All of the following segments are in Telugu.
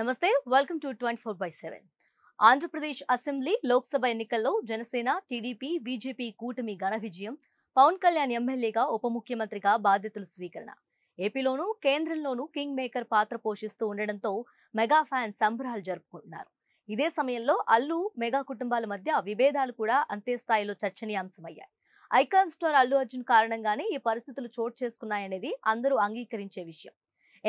నమస్తే welcome to twenty four by seven Andhra Pradesh assembly Lok Sabha ఎన్నికల్లో జనసేన టీడీపీ బీజేపీ కూటమి ఘన విజయం పవన్ కళ్యాణ్ ఎమ్మెల్యేగా ఉప ముఖ్యమంత్రిగా బాధ్యతలు స్వీకరణ ఏపీలోనూ కేంద్రంలోనూ కింగ్ మేకర్ పాత్ర పోషిస్తూ ఉండడంతో మెగా ఫ్యాన్ సంబరాలు జరుపుకుంటున్నారు ఇదే సమయంలో అల్లు మెగా కుటుంబాల మధ్య విభేదాలు కూడా అంతే స్థాయిలో చర్చనీయాంశమయ్యాయి ఐకాన్ స్టార్ అల్లు అర్జున్ కారణంగానే ఈ పరిస్థితులు చోటు చేసుకున్నాయనేది అందరూ అంగీకరించే విషయం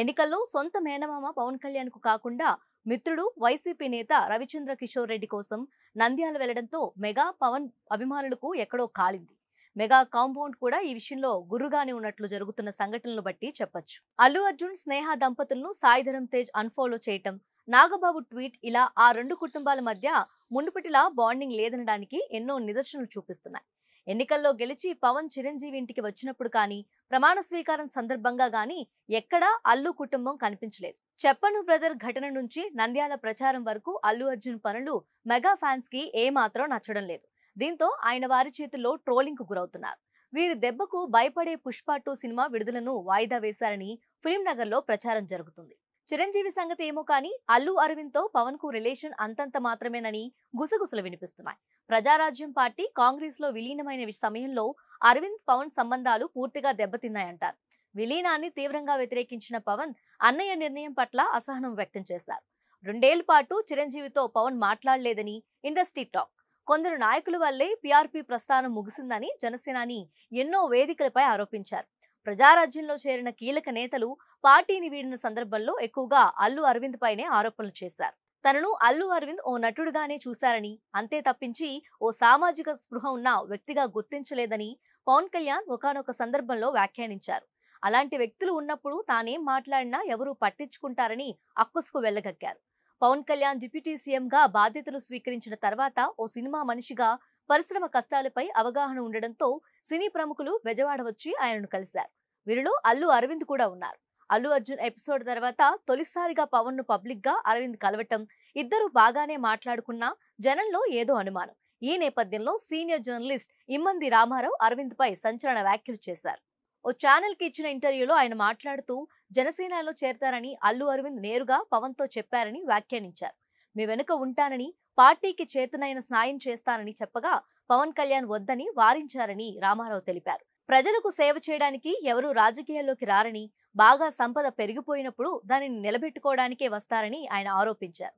ఎన్నికల్లో సొంత మేనమామ పవన్ కళ్యాణ్ కు కాకుండా మిత్రుడు వైసీపీ నేత రవిచంద్ర కిషోర్ రెడ్డి కోసం నంద్యాల వెళ్లడంతో మెగా పవన్ అభిమానులకు ఎక్కడో కాలింది మెగా కాంపౌండ్ కూడా ఈ విషయంలో గురుగానే ఉన్నట్లు జరుగుతున్న సంఘటనలు బట్టి చెప్పొచ్చు అల్లు అర్జున్ స్నేహ దంపతులను సాయిధరం తేజ్ అన్ఫాలో చేయటం నాగబాబు ట్వీట్ ఇలా ఆ రెండు కుటుంబాల మధ్య మునుపటిలా బాండింగ్ లేదనడానికి ఎన్నో నిదర్శనలు చూపిస్తున్నాయి ఎన్నికల్లో గెలిచి పవన్ చిరంజీవి ఇంటికి వచ్చినప్పుడు కానీ ప్రమాణ స్వీకారం సందర్భంగా కానీ ఎక్కడా అల్లు కుటుంబం కనిపించలేదు చెప్పను బ్రదర్ ఘటన నుంచి నంద్యాల ప్రచారం వరకు అల్లు అర్జున్ పనులు మెగా ఫ్యాన్స్ కి ఏమాత్రం నచ్చడం లేదు దీంతో ఆయన వారి చేతుల్లో ట్రోలింగ్ కు గురవుతున్నారు వీరి దెబ్బకు భయపడే పుష్ప టూ సినిమా విడుదలను వాయిదా వేశారని ఫిల్మ్ నగర్ లో ప్రచారం జరుగుతుంది చిరంజీవి సంగతి ఏమో కానీ అల్లు అరవింద్ తో పవన్ కు రిలేషన్ అంతంత మాత్రమేనని గుసగుసలు వినిపిస్తున్నాయి ప్రజారాజ్యం పార్టీ కాంగ్రెస్ లో విలీనమైన సమయంలో అరవింద్ పవన్ సంబంధాలు పూర్తిగా దెబ్బతిన్నాయంటారు విలీనాన్ని తీవ్రంగా వ్యతిరేకించిన పవన్ అన్నయ్య నిర్ణయం పట్ల అసహనం వ్యక్తం చేశారు రెండేళ్ల పాటు చిరంజీవితో పవన్ మాట్లాడలేదని ఇండస్ట్రీ టాక్ కొందరు నాయకుల వల్లే పీఆర్పీ ప్రస్థానం ముగిసిందని జనసేనాని ఎన్నో వేదికలపై ఆరోపించారు ప్రజారాజ్యంలో చేరిన కీలక నేతలు పార్టీని వీడిన సందర్భంలో ఎక్కువగా అల్లు అరవింద్ పైనే ఆరోపణలు చేశారు తనను అల్లు అరవింద్ ఓ నటుడుగానే చూశారని అంతే తప్పించి ఓ సామాజిక స్పృహ ఉన్న వ్యక్తిగా గుర్తించలేదని పవన్ కళ్యాణ్ ఒకనొక సందర్భంలో వ్యాఖ్యానించారు అలాంటి వ్యక్తులు ఉన్నప్పుడు తానేం మాట్లాడినా ఎవరూ పట్టించుకుంటారని అక్కుసుకు వెళ్ళగక్కారు పవన్ కళ్యాణ్ డిప్యూటీ సీఎంగా బాధ్యతలు స్వీకరించిన తర్వాత ఓ సినిమా మనిషిగా పరిశ్రమ కష్టాలపై అవగాహన ఉండడంతో సినీ ప్రముఖులు బెజవాడ వచ్చి ఆయనను కలిశారు వీరిలో అల్లు అరవింద్ కూడా ఉన్నారు అల్లు అర్జున్ ఎపిసోడ్ తర్వాత తొలిసారిగా పవన్ ను పబ్లిక్ గా అరవింద్ కలవటం ఇద్దరు బాగానే మాట్లాడుకున్నా జనంలో ఏదో అనుమానం ఈ నేపథ్యంలో సీనియర్ జర్నలిస్ట్ ఇమ్మంది రామారావు అరవింద్ పై సంచలన వ్యాఖ్యలు చేశారు ఓ ఛానల్ కి ఇచ్చిన ఇంటర్వ్యూలో ఆయన మాట్లాడుతూ జనసేనలో చేరతారని అల్లు అరవింద్ నేరుగా పవన్ తో చెప్పారని వ్యాఖ్యానించారు మీ వెనుక ఉంటానని పార్టీకి చేతనైన స్నాయం చేస్తానని చెప్పగా పవన్ కళ్యాణ్ వద్దని వారించారని రామారావు తెలిపారు ప్రజలకు సేవ చేయడానికి ఎవరూ రాజకీయాల్లోకి రారని బాగా సంపద పెరిగిపోయినప్పుడు దానిని నిలబెట్టుకోవడానికే వస్తారని ఆయన ఆరోపించారు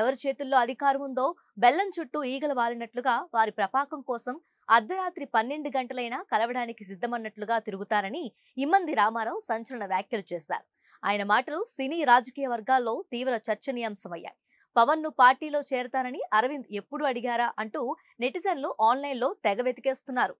ఎవరి చేతుల్లో అధికారం ఉందో బెల్లం చుట్టూ ఈగలు వాలినట్లుగా వారి ప్రపాకం కోసం అర్ధరాత్రి పన్నెండు గంటలైనా కలవడానికి సిద్ధమన్నట్లుగా తిరుగుతారని ఇమ్మంది రామారావు సంచలన వ్యాఖ్యలు చేశారు ఆయన మాటలు సినీ రాజకీయ వర్గాల్లో తీవ్ర చర్చనీయాంశమయ్యాయి పవన్ ను పార్టీలో చేరతానని అరవింద్ ఎప్పుడు అడిగారా అంటూ నెటిజన్లు ఆన్లైన్లో తెగ వెతికేస్తున్నారు